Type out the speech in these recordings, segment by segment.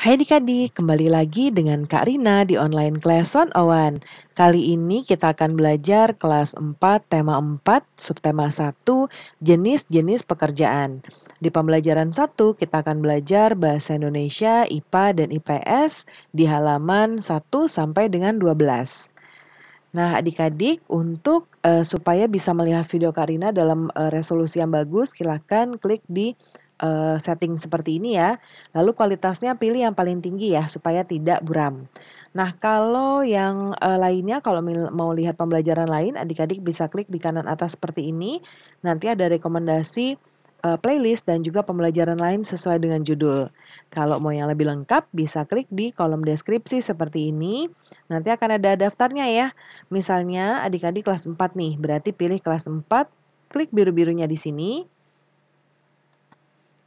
Hai adik-adik, kembali lagi dengan Kak Rina di online kelas 101. Kali ini kita akan belajar kelas 4, tema 4, subtema 1, jenis-jenis pekerjaan. Di pembelajaran 1, kita akan belajar Bahasa Indonesia, IPA, dan IPS di halaman 1 sampai dengan 12. Nah, adik-adik, untuk uh, supaya bisa melihat video Karina dalam uh, resolusi yang bagus, silakan klik di uh, setting seperti ini ya. Lalu kualitasnya pilih yang paling tinggi ya supaya tidak buram. Nah, kalau yang uh, lainnya kalau mau lihat pembelajaran lain adik-adik bisa klik di kanan atas seperti ini. Nanti ada rekomendasi uh, playlist dan juga pembelajaran lain sesuai dengan judul. Kalau mau yang lebih lengkap bisa klik di kolom deskripsi seperti ini. Nanti akan ada daftarnya ya. Misalnya adik-adik kelas 4 nih, berarti pilih kelas 4, klik biru-birunya di sini.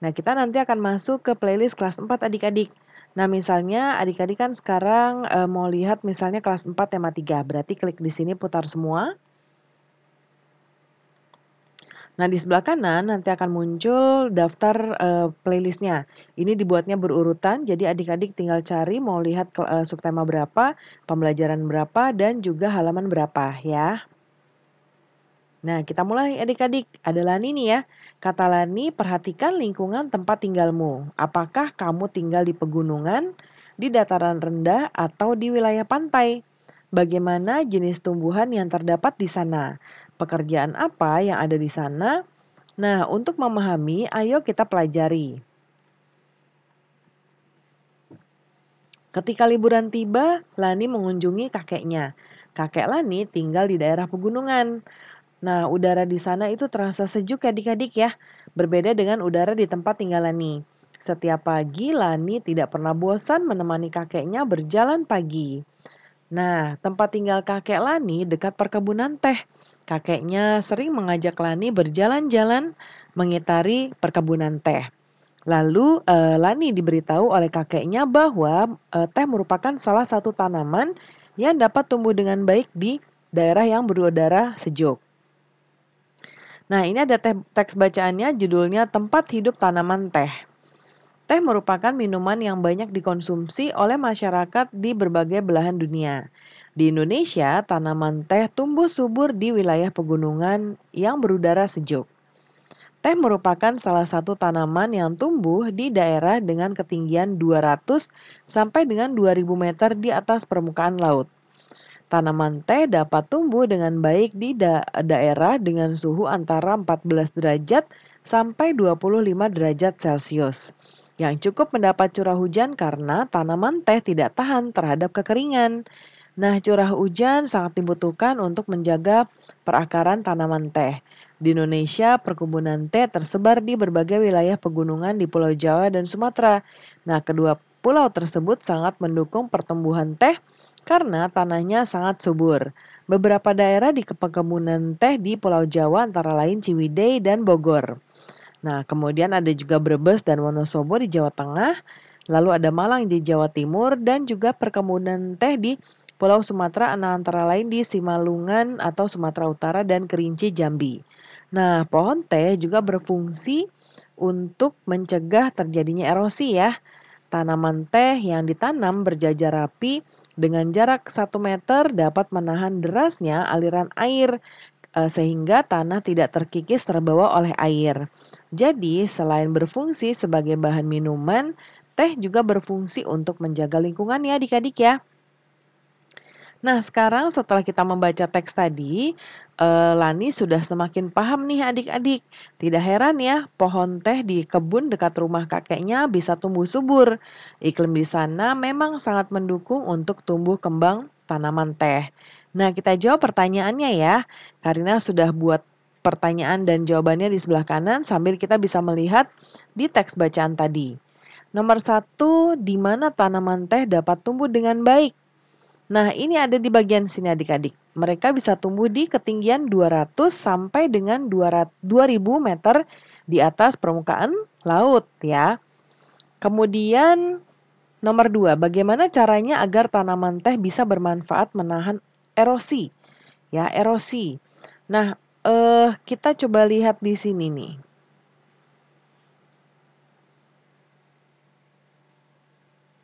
Nah, kita nanti akan masuk ke playlist kelas 4 adik-adik. Nah, misalnya adik-adik kan sekarang e, mau lihat misalnya kelas 4 tema 3. Berarti klik di sini putar semua. Nah, di sebelah kanan nanti akan muncul daftar e, playlistnya. Ini dibuatnya berurutan, jadi adik-adik tinggal cari mau lihat e, eh, subtema berapa, pembelajaran berapa, dan juga halaman berapa ya. Nah, kita mulai adik-adik. adalah Lani ya. Kata Lani, perhatikan lingkungan tempat tinggalmu. Apakah kamu tinggal di pegunungan, di dataran rendah, atau di wilayah pantai? Bagaimana jenis tumbuhan yang terdapat di sana? Pekerjaan apa yang ada di sana? Nah, untuk memahami, ayo kita pelajari. Ketika liburan tiba, Lani mengunjungi kakeknya. Kakek Lani tinggal di daerah pegunungan. Nah, udara di sana itu terasa sejuk adik-adik ya, berbeda dengan udara di tempat tinggal Lani. Setiap pagi Lani tidak pernah bosan menemani kakeknya berjalan pagi. Nah, tempat tinggal kakek Lani dekat perkebunan teh. Kakeknya sering mengajak Lani berjalan-jalan mengitari perkebunan teh. Lalu eh, Lani diberitahu oleh kakeknya bahwa eh, teh merupakan salah satu tanaman yang dapat tumbuh dengan baik di daerah yang berudara sejuk. Nah, ini ada te teks bacaannya judulnya Tempat Hidup Tanaman Teh. Teh merupakan minuman yang banyak dikonsumsi oleh masyarakat di berbagai belahan dunia. Di Indonesia, tanaman teh tumbuh subur di wilayah pegunungan yang berudara sejuk. Teh merupakan salah satu tanaman yang tumbuh di daerah dengan ketinggian 200 sampai dengan 2000 meter di atas permukaan laut. Tanaman teh dapat tumbuh dengan baik di da daerah dengan suhu antara 14 derajat sampai 25 derajat Celcius yang cukup mendapat curah hujan karena tanaman teh tidak tahan terhadap kekeringan. Nah, curah hujan sangat dibutuhkan untuk menjaga perakaran tanaman teh. Di Indonesia, perkebunan teh tersebar di berbagai wilayah pegunungan di Pulau Jawa dan Sumatera. Nah, kedua pulau tersebut sangat mendukung pertumbuhan teh karena tanahnya sangat subur. Beberapa daerah di perkebunan teh di Pulau Jawa antara lain Ciwidey dan Bogor. Nah, kemudian ada juga Brebes dan Wonosobo di Jawa Tengah, lalu ada Malang di Jawa Timur dan juga perkebunan teh di Pulau Sumatera antara lain di Simalungan atau Sumatera Utara dan Kerinci Jambi. Nah, pohon teh juga berfungsi untuk mencegah terjadinya erosi ya. Tanaman teh yang ditanam berjajar rapi dengan jarak 1 meter dapat menahan derasnya aliran air e, sehingga tanah tidak terkikis terbawa oleh air. Jadi, selain berfungsi sebagai bahan minuman, teh juga berfungsi untuk menjaga lingkungannya, ya adik-adik ya. Nah, sekarang setelah kita membaca teks tadi, eh, Lani sudah semakin paham nih adik-adik. Tidak heran ya, pohon teh di kebun dekat rumah kakeknya bisa tumbuh subur. Iklim di sana memang sangat mendukung untuk tumbuh kembang tanaman teh. Nah, kita jawab pertanyaannya ya. Karina sudah buat pertanyaan dan jawabannya di sebelah kanan sambil kita bisa melihat di teks bacaan tadi. Nomor satu, di mana tanaman teh dapat tumbuh dengan baik? Nah, ini ada di bagian sini adik-adik. Mereka bisa tumbuh di ketinggian 200 sampai dengan 200, 2000 meter di atas permukaan laut ya. Kemudian nomor dua, bagaimana caranya agar tanaman teh bisa bermanfaat menahan erosi? Ya, erosi. Nah, eh, kita coba lihat di sini nih.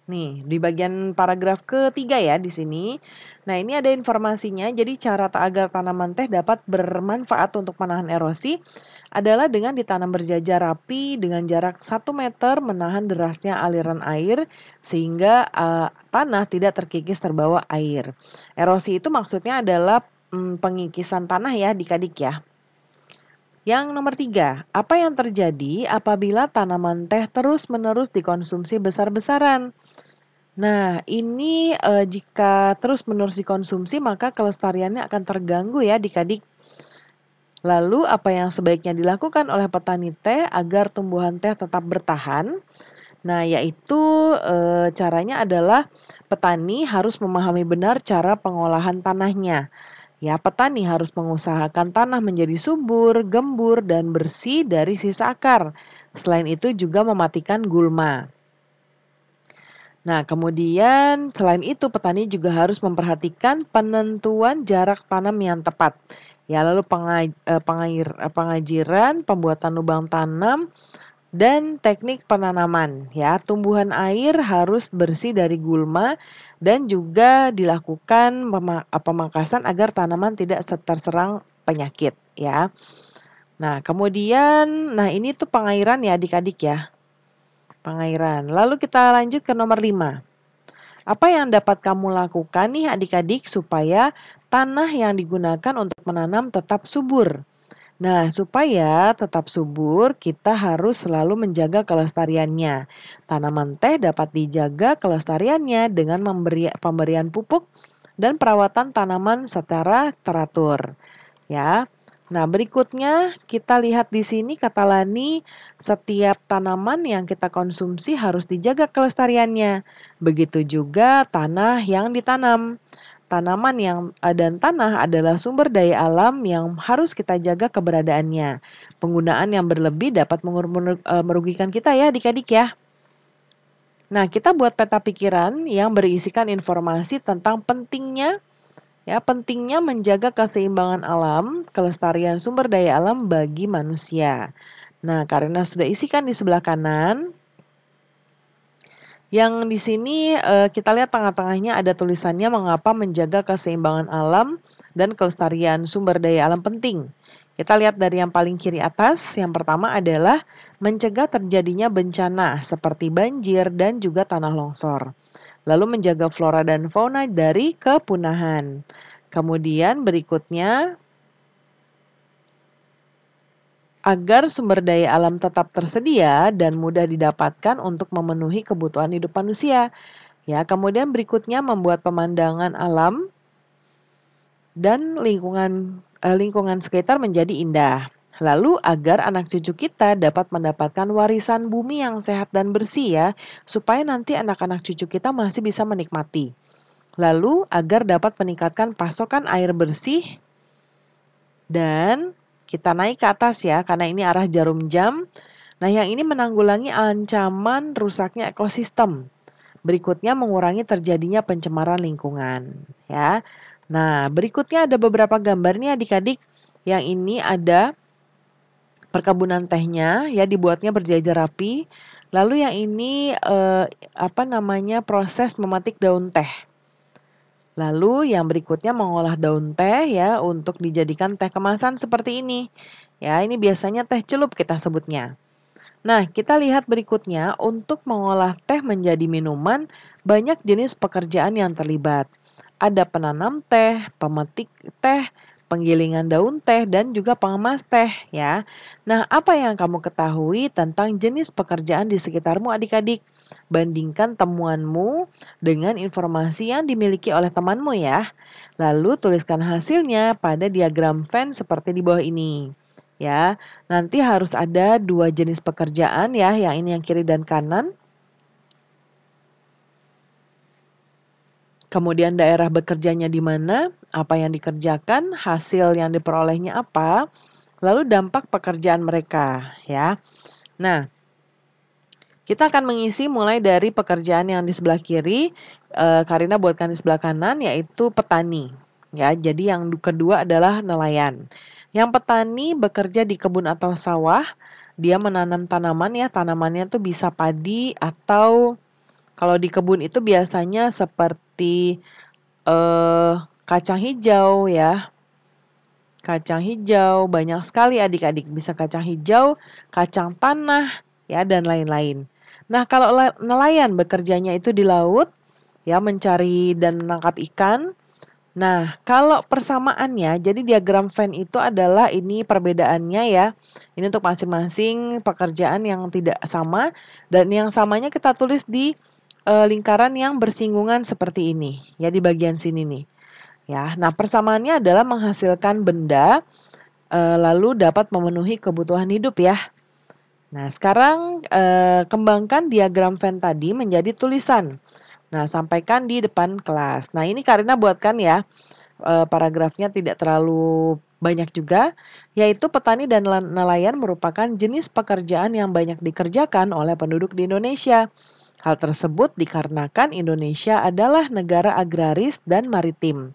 Nih, di bagian paragraf ketiga ya di sini. Nah, ini ada informasinya. Jadi cara agar tanaman teh dapat bermanfaat untuk menahan erosi adalah dengan ditanam berjajar rapi dengan jarak 1 meter menahan derasnya aliran air sehingga uh, tanah tidak terkikis terbawa air. Erosi itu maksudnya adalah mm, pengikisan tanah ya, dikadik ya. Yang nomor tiga, apa yang terjadi apabila tanaman teh terus-menerus dikonsumsi besar-besaran? Nah, ini e, jika terus-menerus dikonsumsi, maka kelestariannya akan terganggu ya dikadik. Lalu, apa yang sebaiknya dilakukan oleh petani teh agar tumbuhan teh tetap bertahan? Nah, yaitu e, caranya adalah petani harus memahami benar cara pengolahan tanahnya. Ya, petani harus mengusahakan tanah menjadi subur, gembur, dan bersih dari sisa akar. Selain itu juga mematikan gulma. Nah, kemudian selain itu petani juga harus memperhatikan penentuan jarak tanam yang tepat. Ya, lalu pengaj eh, pengair eh, pengajiran, pembuatan lubang tanam, dan teknik penanaman. Ya, tumbuhan air harus bersih dari gulma dan juga dilakukan pemangkasan agar tanaman tidak terserang penyakit ya. Nah, kemudian nah ini tuh pengairan ya adik-adik ya. Pengairan. Lalu kita lanjut ke nomor 5. Apa yang dapat kamu lakukan nih adik-adik supaya tanah yang digunakan untuk menanam tetap subur? Nah, supaya tetap subur, kita harus selalu menjaga kelestariannya. Tanaman teh dapat dijaga kelestariannya dengan memberi, pemberian pupuk dan perawatan tanaman secara teratur. Ya. Nah, berikutnya kita lihat di sini kata Lani, setiap tanaman yang kita konsumsi harus dijaga kelestariannya. Begitu juga tanah yang ditanam tanaman yang eh, dan tanah adalah sumber daya alam yang harus kita jaga keberadaannya. Penggunaan yang berlebih dapat eh, merugikan kita ya adik-adik ya. Nah, kita buat peta pikiran yang berisikan informasi tentang pentingnya ya, pentingnya menjaga keseimbangan alam, kelestarian sumber daya alam bagi manusia. Nah, karena sudah isikan di sebelah kanan, yang di sini uh, kita lihat tengah-tengahnya ada tulisannya mengapa menjaga keseimbangan alam dan kelestarian sumber daya alam penting. Kita lihat dari yang paling kiri atas, yang pertama adalah mencegah terjadinya bencana seperti banjir dan juga tanah longsor. Lalu menjaga flora dan fauna dari kepunahan. Kemudian berikutnya agar sumber daya alam tetap tersedia dan mudah didapatkan untuk memenuhi kebutuhan hidup manusia. Ya, kemudian berikutnya membuat pemandangan alam dan lingkungan eh, lingkungan sekitar menjadi indah. Lalu agar anak cucu kita dapat mendapatkan warisan bumi yang sehat dan bersih ya, supaya nanti anak-anak cucu kita masih bisa menikmati. Lalu agar dapat meningkatkan pasokan air bersih dan kita naik ke atas ya, karena ini arah jarum jam. Nah, yang ini menanggulangi ancaman rusaknya ekosistem. Berikutnya mengurangi terjadinya pencemaran lingkungan, ya. Nah, berikutnya ada beberapa gambar nih Adik-adik. Yang ini ada perkebunan tehnya ya dibuatnya berjajar rapi. Lalu yang ini eh, apa namanya proses mematik daun teh. Lalu yang berikutnya mengolah daun teh ya untuk dijadikan teh kemasan seperti ini. Ya, ini biasanya teh celup kita sebutnya. Nah, kita lihat berikutnya untuk mengolah teh menjadi minuman banyak jenis pekerjaan yang terlibat. Ada penanam teh, pemetik teh, penggilingan daun teh, dan juga pengemas teh ya. Nah, apa yang kamu ketahui tentang jenis pekerjaan di sekitarmu adik-adik? Bandingkan temuanmu dengan informasi yang dimiliki oleh temanmu ya. Lalu tuliskan hasilnya pada diagram Venn seperti di bawah ini ya. Nanti harus ada dua jenis pekerjaan ya, yang ini yang kiri dan kanan. kemudian daerah bekerjanya di mana, apa yang dikerjakan, hasil yang diperolehnya apa, lalu dampak pekerjaan mereka, ya. Nah, kita akan mengisi mulai dari pekerjaan yang di sebelah kiri, e, Karina buatkan di sebelah kanan yaitu petani. Ya, jadi yang kedua adalah nelayan. Yang petani bekerja di kebun atau sawah, dia menanam tanaman ya, tanamannya tuh bisa padi atau kalau di kebun itu biasanya seperti eh, kacang hijau ya. Kacang hijau banyak sekali adik-adik bisa kacang hijau, kacang tanah ya dan lain-lain. Nah, kalau nelayan bekerjanya itu di laut ya mencari dan menangkap ikan. Nah, kalau persamaannya, jadi diagram Venn itu adalah ini perbedaannya ya. Ini untuk masing-masing pekerjaan yang tidak sama dan yang samanya kita tulis di uh, lingkaran yang bersinggungan seperti ini, ya di bagian sini nih. Ya, nah persamaannya adalah menghasilkan benda e, lalu dapat memenuhi kebutuhan hidup ya. Nah, sekarang e, kembangkan diagram Venn tadi menjadi tulisan. Nah, sampaikan di depan kelas. Nah, ini karena buatkan ya. E, paragrafnya tidak terlalu banyak juga, yaitu petani dan nelayan merupakan jenis pekerjaan yang banyak dikerjakan oleh penduduk di Indonesia. Hal tersebut dikarenakan Indonesia adalah negara agraris dan maritim.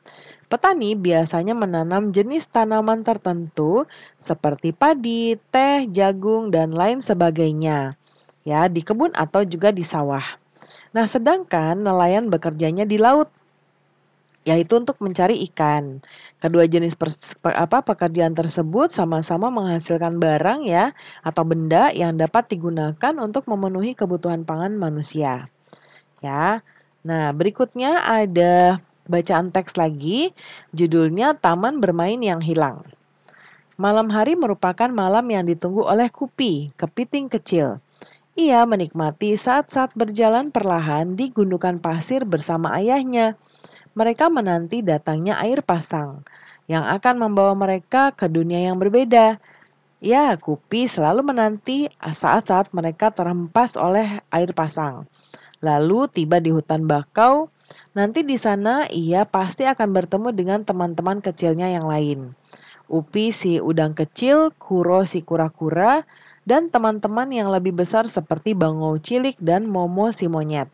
Petani biasanya menanam jenis tanaman tertentu seperti padi, teh, jagung, dan lain sebagainya. Ya, di kebun atau juga di sawah. Nah, sedangkan nelayan bekerjanya di laut yaitu untuk mencari ikan. Kedua jenis apa pekerjaan tersebut sama-sama menghasilkan barang ya atau benda yang dapat digunakan untuk memenuhi kebutuhan pangan manusia. Ya. Nah, berikutnya ada bacaan teks lagi, judulnya Taman Bermain yang Hilang. Malam hari merupakan malam yang ditunggu oleh Kupi, kepiting kecil. Ia menikmati saat-saat berjalan perlahan di gundukan pasir bersama ayahnya mereka menanti datangnya air pasang yang akan membawa mereka ke dunia yang berbeda. Ya, Kupi selalu menanti saat-saat mereka terhempas oleh air pasang. Lalu tiba di hutan bakau, nanti di sana ia pasti akan bertemu dengan teman-teman kecilnya yang lain. Upi si udang kecil, Kuro si kura-kura, dan teman-teman yang lebih besar seperti Bangau cilik dan Momo si monyet.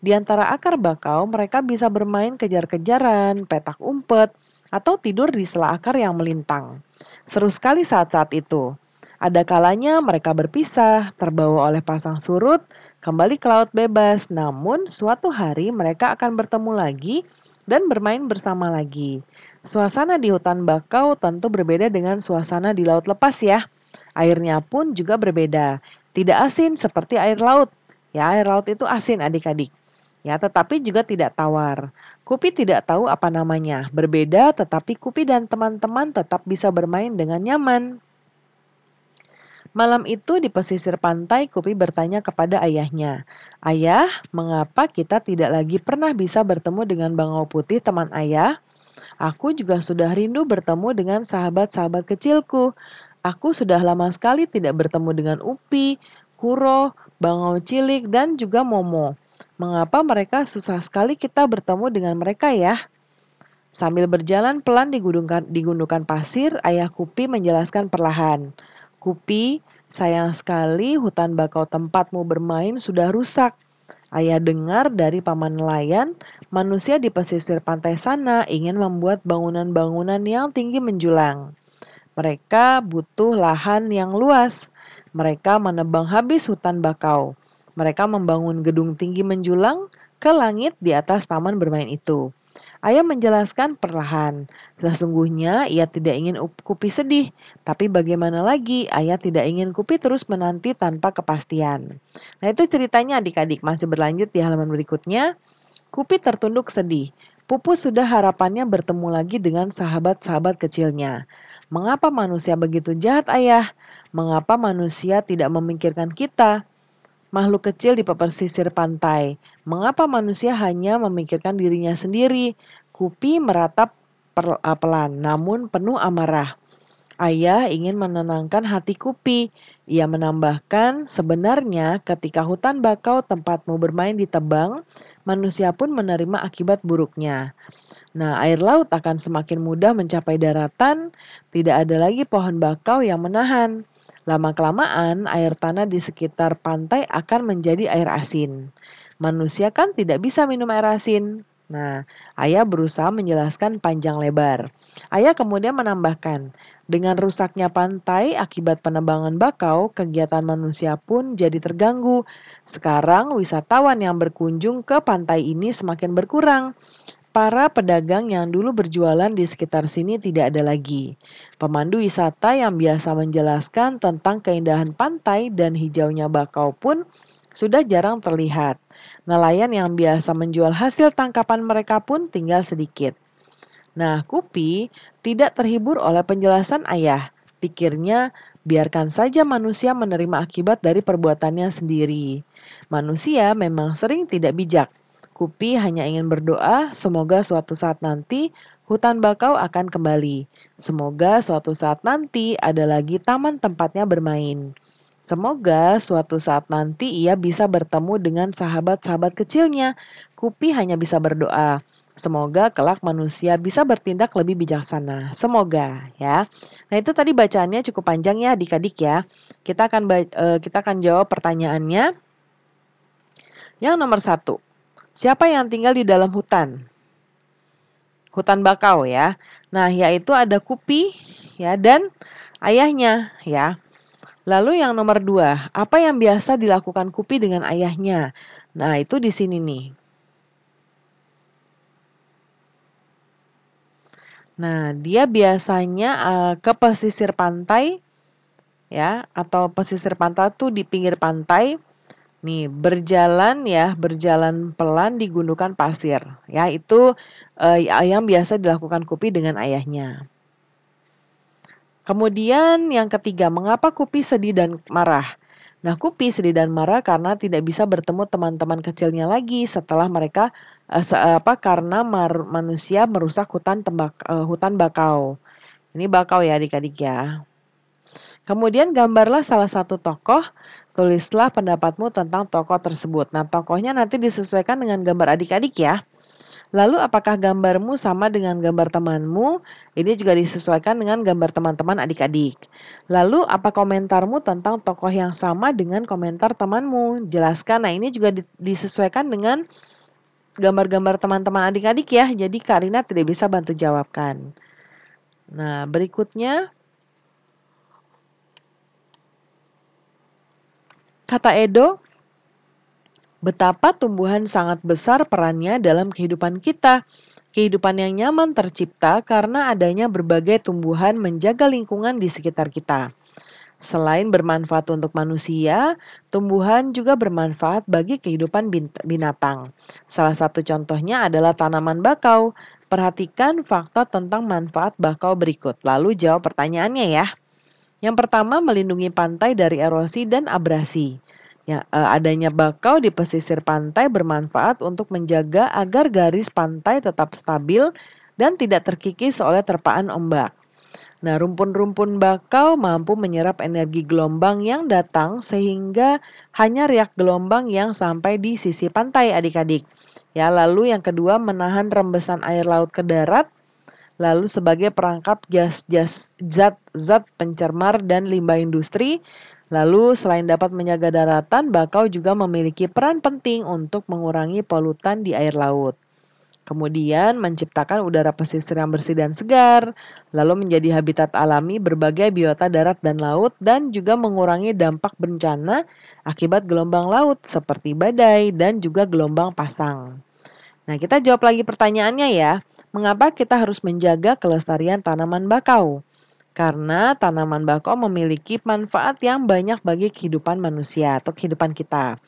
Di antara akar bakau, mereka bisa bermain kejar-kejaran, petak umpet, atau tidur di sela akar yang melintang. Seru sekali saat-saat itu. Ada kalanya mereka berpisah, terbawa oleh pasang surut, kembali ke laut bebas. Namun, suatu hari mereka akan bertemu lagi dan bermain bersama lagi. Suasana di hutan bakau tentu berbeda dengan suasana di laut lepas ya. Airnya pun juga berbeda. Tidak asin seperti air laut. Ya, air laut itu asin adik-adik ya tetapi juga tidak tawar. Kupi tidak tahu apa namanya, berbeda tetapi Kupi dan teman-teman tetap bisa bermain dengan nyaman. Malam itu di pesisir pantai, Kupi bertanya kepada ayahnya, "Ayah, mengapa kita tidak lagi pernah bisa bertemu dengan Bangau Putih, teman ayah? Aku juga sudah rindu bertemu dengan sahabat-sahabat kecilku. Aku sudah lama sekali tidak bertemu dengan Upi, Kuro, Bangau Cilik, dan juga Momo." Mengapa mereka susah sekali kita bertemu dengan mereka ya? Sambil berjalan pelan kan, di gundukan, pasir, ayah Kupi menjelaskan perlahan. Kupi, sayang sekali hutan bakau tempatmu bermain sudah rusak. Ayah dengar dari paman nelayan, manusia di pesisir pantai sana ingin membuat bangunan-bangunan yang tinggi menjulang. Mereka butuh lahan yang luas. Mereka menebang habis hutan bakau. Mereka membangun gedung tinggi menjulang ke langit di atas taman bermain itu. Ayah menjelaskan perlahan, sesungguhnya ia tidak ingin Kupi sedih, tapi bagaimana lagi ayah tidak ingin Kupi terus menanti tanpa kepastian. Nah itu ceritanya adik-adik masih berlanjut di halaman berikutnya. Kupi tertunduk sedih, Pupu sudah harapannya bertemu lagi dengan sahabat-sahabat kecilnya. Mengapa manusia begitu jahat ayah? Mengapa manusia tidak memikirkan kita? makhluk kecil di pesisir pantai. Mengapa manusia hanya memikirkan dirinya sendiri? Kupi meratap eh, pelan, namun penuh amarah. Ayah ingin menenangkan hati Kupi. Ia menambahkan, sebenarnya ketika hutan bakau tempatmu bermain ditebang, manusia pun menerima akibat buruknya. Nah, air laut akan semakin mudah mencapai daratan, tidak ada lagi pohon bakau yang menahan. Lama-kelamaan, air tanah di sekitar pantai akan menjadi air asin. Manusia kan tidak bisa minum air asin. Nah, ayah berusaha menjelaskan panjang lebar. Ayah kemudian menambahkan, dengan rusaknya pantai akibat penebangan bakau, kegiatan manusia pun jadi terganggu. Sekarang wisatawan yang berkunjung ke pantai ini semakin berkurang. Para pedagang yang dulu berjualan di sekitar sini tidak ada lagi. Pemandu wisata yang biasa menjelaskan tentang keindahan pantai dan hijaunya bakau pun sudah jarang terlihat. Nelayan yang biasa menjual hasil tangkapan mereka pun tinggal sedikit. Nah, Kupi tidak terhibur oleh penjelasan ayah. Pikirnya, biarkan saja manusia menerima akibat dari perbuatannya sendiri. Manusia memang sering tidak bijak Kupi hanya ingin berdoa, semoga suatu saat nanti hutan bakau akan kembali. Semoga suatu saat nanti ada lagi taman tempatnya bermain. Semoga suatu saat nanti ia bisa bertemu dengan sahabat-sahabat kecilnya. Kupi hanya bisa berdoa. Semoga kelak manusia bisa bertindak lebih bijaksana. Semoga ya. Nah, itu tadi bacaannya cukup panjang ya Adik-adik ya. Kita akan eh, kita akan jawab pertanyaannya. Yang nomor satu, Siapa yang tinggal di dalam hutan? Hutan bakau ya. Nah, yaitu ada Kupi ya dan ayahnya ya. Lalu yang nomor dua, apa yang biasa dilakukan Kupi dengan ayahnya? Nah, itu di sini nih. Nah, dia biasanya uh, ke pesisir pantai ya atau pesisir pantai tuh di pinggir pantai Nih, berjalan ya, berjalan pelan di gundukan pasir. Ya, itu eh, yang biasa dilakukan Kupi dengan ayahnya. Kemudian yang ketiga, mengapa Kupi sedih dan marah? Nah, Kupi sedih dan marah karena tidak bisa bertemu teman-teman kecilnya lagi setelah mereka eh, se apa karena mar manusia merusak hutan tembak eh, hutan bakau. Ini bakau ya adik-adik ya. Kemudian gambarlah salah satu tokoh Tulislah pendapatmu tentang tokoh tersebut. Nah, tokohnya nanti disesuaikan dengan gambar adik-adik ya. Lalu apakah gambarmu sama dengan gambar temanmu? Ini juga disesuaikan dengan gambar teman-teman adik-adik. Lalu apa komentarmu tentang tokoh yang sama dengan komentar temanmu? Jelaskan. Nah, ini juga disesuaikan dengan gambar-gambar teman-teman adik-adik ya. Jadi Karina tidak bisa bantu jawabkan. Nah, berikutnya Kata Edo, betapa tumbuhan sangat besar perannya dalam kehidupan kita. Kehidupan yang nyaman tercipta karena adanya berbagai tumbuhan menjaga lingkungan di sekitar kita. Selain bermanfaat untuk manusia, tumbuhan juga bermanfaat bagi kehidupan binatang. Salah satu contohnya adalah tanaman bakau. Perhatikan fakta tentang manfaat bakau berikut, lalu jawab pertanyaannya ya. Yang pertama melindungi pantai dari erosi dan abrasi. Ya, eh, adanya bakau di pesisir pantai bermanfaat untuk menjaga agar garis pantai tetap stabil dan tidak terkikis oleh terpaan ombak. Nah, rumpun-rumpun bakau mampu menyerap energi gelombang yang datang sehingga hanya riak gelombang yang sampai di sisi pantai adik-adik. Ya, lalu yang kedua menahan rembesan air laut ke darat lalu sebagai perangkap gas jas zat-zat pencemar dan limbah industri. Lalu selain dapat menjaga daratan, bakau juga memiliki peran penting untuk mengurangi polutan di air laut. Kemudian menciptakan udara pesisir yang bersih dan segar, lalu menjadi habitat alami berbagai biota darat dan laut dan juga mengurangi dampak bencana akibat gelombang laut seperti badai dan juga gelombang pasang. Nah, kita jawab lagi pertanyaannya ya mengapa kita harus menjaga kelestarian tanaman bakau? Karena tanaman bakau memiliki manfaat yang banyak bagi kehidupan manusia atau kehidupan kita.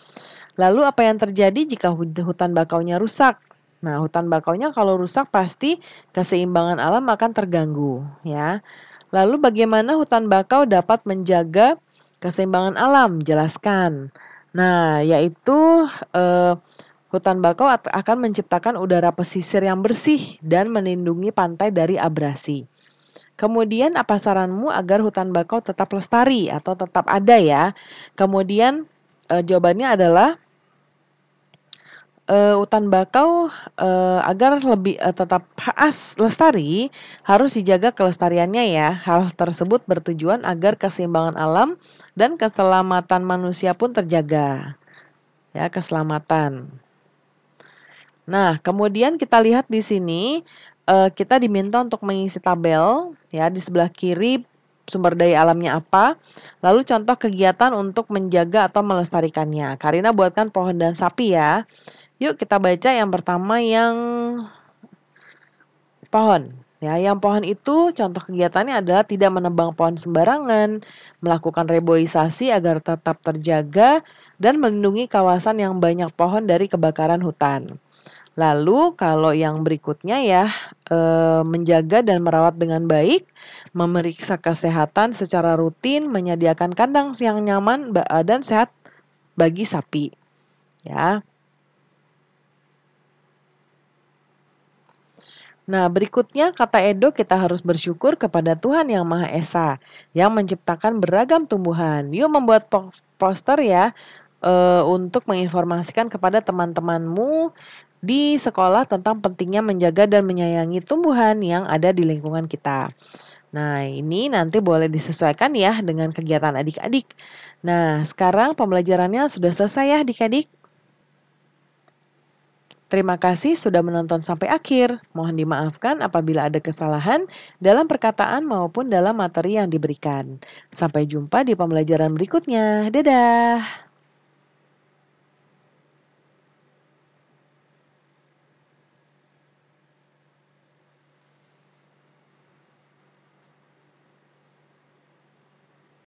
Lalu apa yang terjadi jika hutan bakaunya rusak? Nah, hutan bakaunya kalau rusak pasti keseimbangan alam akan terganggu, ya. Lalu bagaimana hutan bakau dapat menjaga keseimbangan alam? Jelaskan. Nah, yaitu eh, Hutan bakau akan menciptakan udara pesisir yang bersih dan melindungi pantai dari abrasi. Kemudian apa saranmu agar hutan bakau tetap lestari atau tetap ada ya? Kemudian e, jawabannya adalah e, hutan bakau e, agar lebih e, tetap as lestari harus dijaga kelestariannya ya. Hal tersebut bertujuan agar keseimbangan alam dan keselamatan manusia pun terjaga. Ya, keselamatan. Nah, kemudian kita lihat di sini uh, kita diminta untuk mengisi tabel ya di sebelah kiri sumber daya alamnya apa, lalu contoh kegiatan untuk menjaga atau melestarikannya. Karina buatkan pohon dan sapi ya. Yuk kita baca yang pertama yang pohon. Ya, yang pohon itu contoh kegiatannya adalah tidak menebang pohon sembarangan, melakukan reboisasi agar tetap terjaga dan melindungi kawasan yang banyak pohon dari kebakaran hutan. Lalu kalau yang berikutnya ya eh, menjaga dan merawat dengan baik, memeriksa kesehatan secara rutin, menyediakan kandang yang nyaman dan sehat bagi sapi. Ya. Nah, berikutnya kata Edo kita harus bersyukur kepada Tuhan Yang Maha Esa yang menciptakan beragam tumbuhan. Yuk membuat poster ya uh, untuk menginformasikan kepada teman-temanmu di sekolah tentang pentingnya menjaga dan menyayangi tumbuhan yang ada di lingkungan kita. Nah, ini nanti boleh disesuaikan ya dengan kegiatan adik-adik. Nah, sekarang pembelajarannya sudah selesai ya adik-adik. Terima kasih sudah menonton sampai akhir. Mohon dimaafkan apabila ada kesalahan dalam perkataan maupun dalam materi yang diberikan. Sampai jumpa di pembelajaran berikutnya. Dadah!